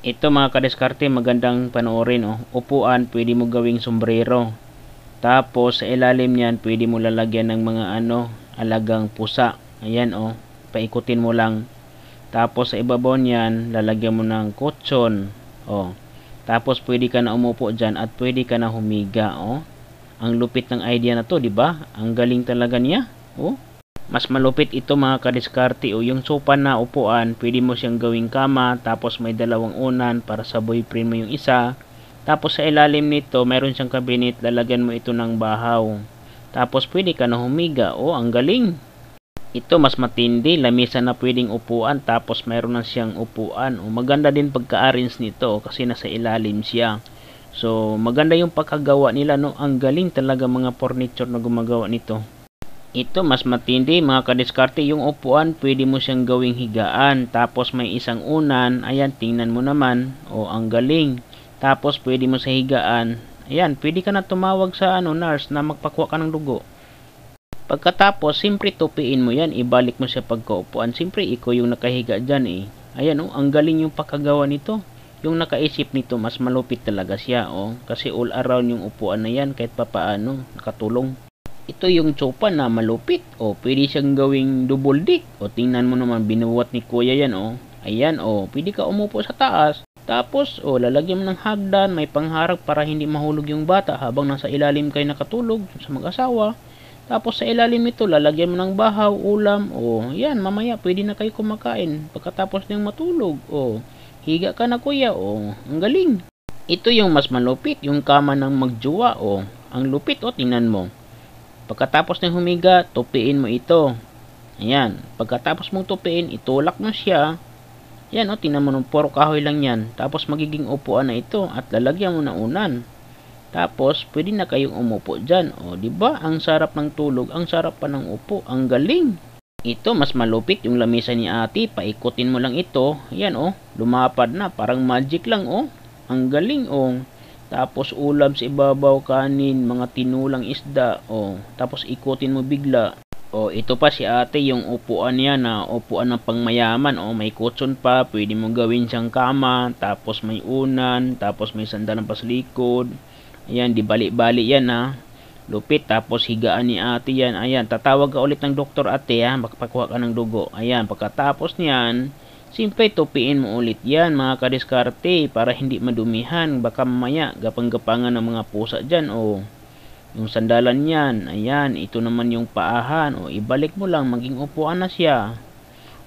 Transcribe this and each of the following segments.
ito mga kadeskarte magandang panoorin oh. upuan pwede mo gawing sombrero tapos sa ilalim niyan pwede mo lalagyan ng mga ano alagang pusa ayan oh paikutin mo lang tapos sa ibabaw niyan lalagyan mo ng kotson oh tapos pwede ka na umupo diyan at pwede ka na humiga oh ang lupit ng idea na to di ba ang galing talaga niya oh mas malupit ito mga kadiskarte o yung sopa na upuan, pwede mo siyang gawing kama, tapos may dalawang unan para sa boyfriend mo yung isa. Tapos sa ilalim nito, meron siyang kabinet, lalagyan mo ito ng bahaw. Tapos pwede ka na humiga, o oh, ang galing. Ito mas matindi, lamisa na pwedeng upuan, tapos meron na siyang upuan. O oh, maganda din pagka-arrange nito kasi nasa ilalim siya. So maganda yung pagkagawa nila, no? ang galing talaga mga furniture na gumagawa nito. Ito mas matindi mga kadiskarte yung upuan pwede mo siyang gawing higaan tapos may isang unan ayan tingnan mo naman o ang galing tapos pwede mo sa higaan ayan pwede ka na tumawag sa ano nurse na magpakuha ka ng dugo pagkatapos simpre tupiin mo yan ibalik mo sa pagkaupuan simpre ikaw yung nakahiga dyan eh ayan o oh, ang galing yung pakagawa nito yung nakaisip nito mas malupit talaga siya oh kasi all around yung upuan na yan kahit papaano nakatulong ito yung sopa na malupit. O, pwede siyang gawing double dick. O, tingnan mo naman, binuwat ni kuya yan, o. Ayan, o, pwede ka umupo sa taas. Tapos, o, lalagyan mo ng hagdan, may pangharag para hindi mahulog yung bata habang nasa ilalim kayo nakatulog sa mag-asawa. Tapos, sa ilalim nito, lalagyan mo ng bahaw, ulam, o, yan, mamaya, pwede na kayo kumakain pagkatapos niyong matulog. O, higa ka na kuya, o, ang galing. Ito yung mas malupit, yung kama ng magjuwa, o, ang lupit, o, tingnan mo. Pagkatapos ng humiga, tupiin mo ito. Ayan. Pagkatapos mong tupiin, itulak mo siya. Ayan o, oh, tingnan mo ng puro kahoy lang yan. Tapos magiging upuan na ito at lalagyan mo na unan. Tapos, pwede na kayong umupo dyan. O, oh, di ba? Ang sarap ng tulog, ang sarap pa ng upo. Ang galing! Ito, mas malupit yung lamesa ni ate. Paikutin mo lang ito. Yan, o. Oh, lumapad na. Parang magic lang, o. Oh. Ang galing, o. Tapos ulam sa ibabaw, kanin, mga tinulang isda. O, tapos ikutin mo bigla. O, ito pa si ate yung upuan niya na upuan ng pangmayaman. O, may kutson pa, pwede mong gawin siyang kama. Tapos may unan, tapos may sandalan pa sa likod. Ayan, di bali-bali yan ha. Lupit, tapos higaan ni ate yan. Ayan, tatawag ka ulit ng doktor ate ha. Magpakuha ka ng dugo. Ayan, pagkatapos niyan, Simpay tupiin mo ulit yan mga kadiskarte para hindi madumihan. Baka mamaya gapang-gapangan ng mga pusa dyan o yung sandalan yan. Ayan, ito naman yung paahan o ibalik mo lang maging upuan na siya.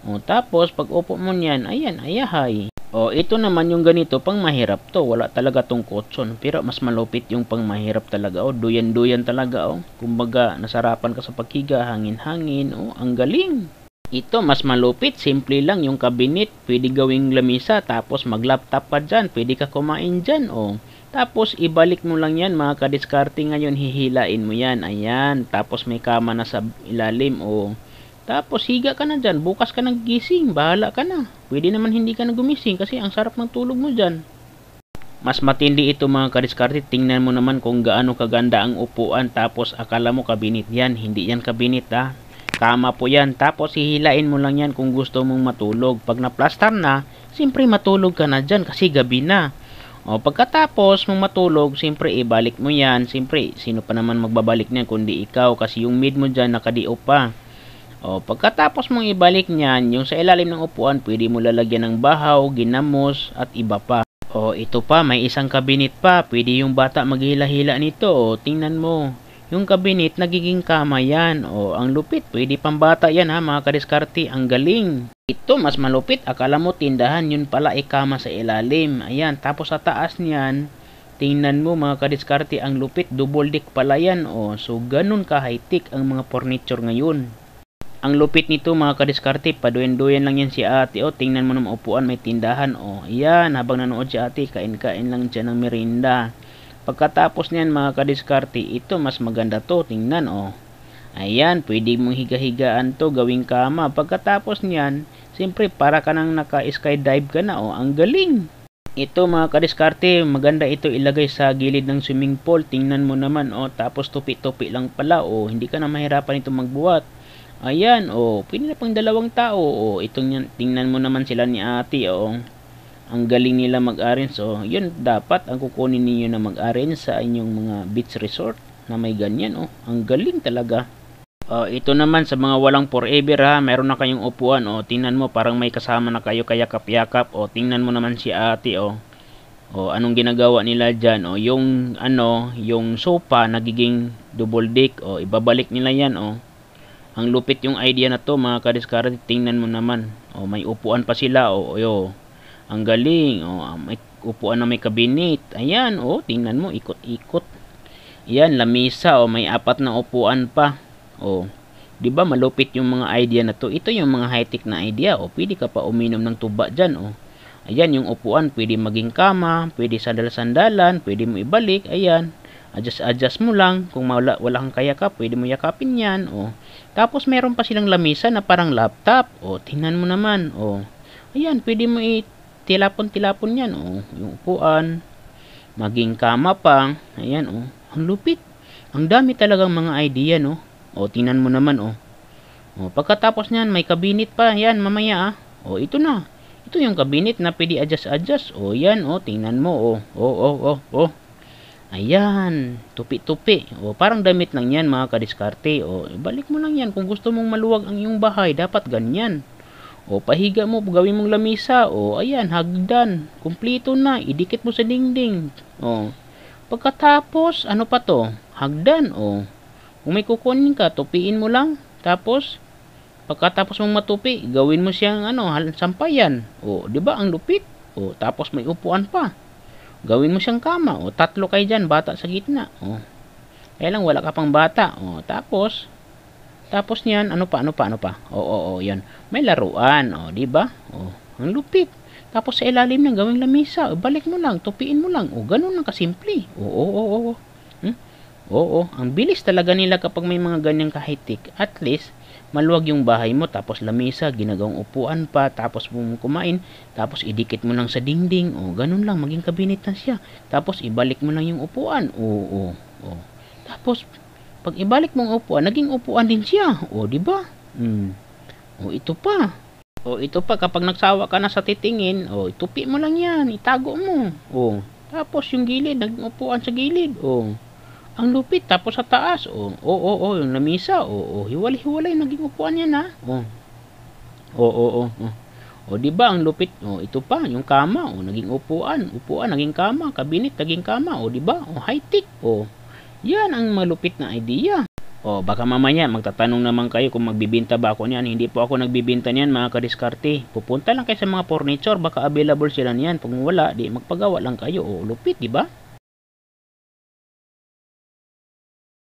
O tapos pag upo mo niyan, ayan, ayahay. O ito naman yung ganito pang mahirap to. Wala talaga tong kotson pero mas malupit yung pang mahirap talaga o duyan-duyan talaga o. Kumbaga nasarapan ka sa paghiga, hangin-hangin o ang galing ito mas malupit simple lang yung cabinet pwede gawing lamisa tapos mag laptop pa dyan pwede ka kumain dyan o oh. tapos ibalik mo lang yan mga kadiskarte ngayon hihilain mo yan ayan tapos may kama na sa ilalim o oh. tapos higa ka na dyan bukas ka nang gising bahala ka na pwede naman hindi ka na gumising kasi ang sarap ng tulog mo dyan mas matindi ito mga kadiskarte. Tingnan mo naman kung gaano kaganda ang upuan tapos akala mo kabinet yan. Hindi yan kabinet ah Tama po yan. Tapos hihilain mo lang yan kung gusto mong matulog. Pag naplastar na, siyempre matulog ka na dyan kasi gabi na. O pagkatapos mong matulog, siyempre ibalik mo yan. Siyempre, sino pa naman magbabalik niyan kundi ikaw kasi yung mid mo dyan nakadio pa. O pagkatapos mong ibalik niyan, yung sa ilalim ng upuan, pwede mo lalagyan ng bahaw, ginamos, at iba pa. O ito pa, may isang kabinet pa. Pwede yung bata maghila-hila nito. O tingnan mo. Yung kabinet, nagiging kama yan. O, ang lupit. Pwede pambata yan ha, mga kadiskarte. Ang galing. Ito, mas malupit. Akala mo tindahan, yun pala eh, kama sa ilalim. Ayan, tapos sa taas niyan, tingnan mo mga kadiskarte, ang lupit. Double deck pala yan. O, so ganun ka high tech ang mga furniture ngayon. Ang lupit nito mga kadiskarte, paduyan-duyan lang yan si ate. O, tingnan mo ng upuan, may tindahan. O, ayan, habang nanood si ate, kain-kain lang dyan ng merienda. Pagkatapos niyan mga kadiskarte, ito mas maganda to. Tingnan oh. Ayan, pwede mong higa-higaan to, gawing kama. Pagkatapos niyan, siyempre para ka nang naka-skydive ka na oh. Ang galing! Ito mga kadiskarte, maganda ito ilagay sa gilid ng swimming pool. Tingnan mo naman oh. Tapos tupi-tupi lang pala oh. Hindi ka na mahirapan ito magbuhat. Ayan oh. Pwede na pang dalawang tao oh. Itong tingnan mo naman sila ni ate oh ang galing nila mag-arrange so yun dapat ang kukunin niyo na mag-arrange sa inyong mga beach resort na may ganyan oh ang galing talaga uh, ito naman sa mga walang forever ha meron na kayong upuan oh tingnan mo parang may kasama na kayo kaya kapyakap oh tingnan mo naman si ate oh oh anong ginagawa nila diyan oh yung ano yung sofa nagiging double deck oh ibabalik nila yan oh ang lupit yung idea na to mga kadiskarte tingnan mo naman oh may upuan pa sila oh yo ang galing. Oh, ah, may upuan na may kabinet. Ayan, oh, tingnan mo, ikot-ikot. Ayan, lamisa, oh, may apat na upuan pa. Oh, 'di ba malupit yung mga idea na to? Ito yung mga high-tech na idea. Oh, pwede ka pa uminom ng tuba diyan, oh. Ayan, yung upuan, pwede maging kama, pwede sandal-sandalan, pwede mo ibalik, ayan. Adjust-adjust mo lang. Kung wala, wala kang kaya ka, pwede mo yakapin yan, oh. Tapos, meron pa silang lamisa na parang laptop, oh. Tingnan mo naman, oh. Ayan, pwede mo i tilapon-tilapon yan, oh. Yung upuan, maging kama pa. Ayan, oh. Ang lupit. Ang dami talagang mga idea, no? O, oh, tingnan mo naman, oh. Oh, pagkatapos niyan, may kabinet pa. Yan, mamaya, ah. O, oh, ito na. Ito yung kabinet na pwede adjust-adjust. O, oh, yan, o. Tingnan mo, o. O, o, o, o. Ayan, tupi-tupi. O, parang damit lang yan, mga kadiskarte. O, balik mo lang yan. Kung gusto mong maluwag ang iyong bahay, dapat ganyan. O pahiga mo, gawin mong lamisa. O ayan, hagdan. Kumplito na. Idikit mo sa dingding. O. Pagkatapos, ano pa to? Hagdan. O. Kung may kukunin ka, tupiin mo lang. Tapos, pagkatapos mong matupi, gawin mo siyang ano, sampayan. O, di ba? Ang lupit. O, tapos may upuan pa. Gawin mo siyang kama. O, tatlo kay diyan, bata sa gitna. O. Kaya lang, wala ka pang bata. O, tapos, tapos niyan, ano pa, ano pa, ano pa? Oo, oo, oo yan. May laruan, o, oh, di ba? oh ang lupit. Tapos sa ilalim ng gawing lamisa, o, oh, balik mo lang, tupiin mo lang. O, oh, ganun lang kasimple. Oo, oo, oo. oo. Hmm? Oo, ang bilis talaga nila kapag may mga ganyang kahitik. At least, maluwag yung bahay mo, tapos lamisa, ginagawang upuan pa, tapos kumain, tapos idikit mo lang sa dingding. O, ganun lang, maging kabinet na siya. Tapos, ibalik mo lang yung upuan. Oo, oo, oo. Tapos, pag ibalik mong upuan, naging upuan din siya. O, di ba? Mm. O, ito pa. O, ito pa. Kapag nagsawa ka na sa titingin, o, itupi mo lang yan. Itago mo. O, tapos yung gilid, naging upuan sa gilid. O, ang lupit. Tapos sa taas. O, o, o, o yung lamisa. O, o, hiwalay-hiwalay. Naging upuan yan, ha? O, o, o, o. o. O di ba ang lupit? O ito pa, yung kama, o naging upuan, upuan naging kama, kabinet naging kama, o di ba? O high tech, o yan ang malupit na idea. O baka mamaya magtatanong naman kayo kung magbibinta ba ako niyan. Hindi po ako nagbibinta niyan mga kadiskarte. Pupunta lang kayo sa mga furniture. Baka available sila niyan. Kung wala, di magpagawa lang kayo. O lupit, di ba?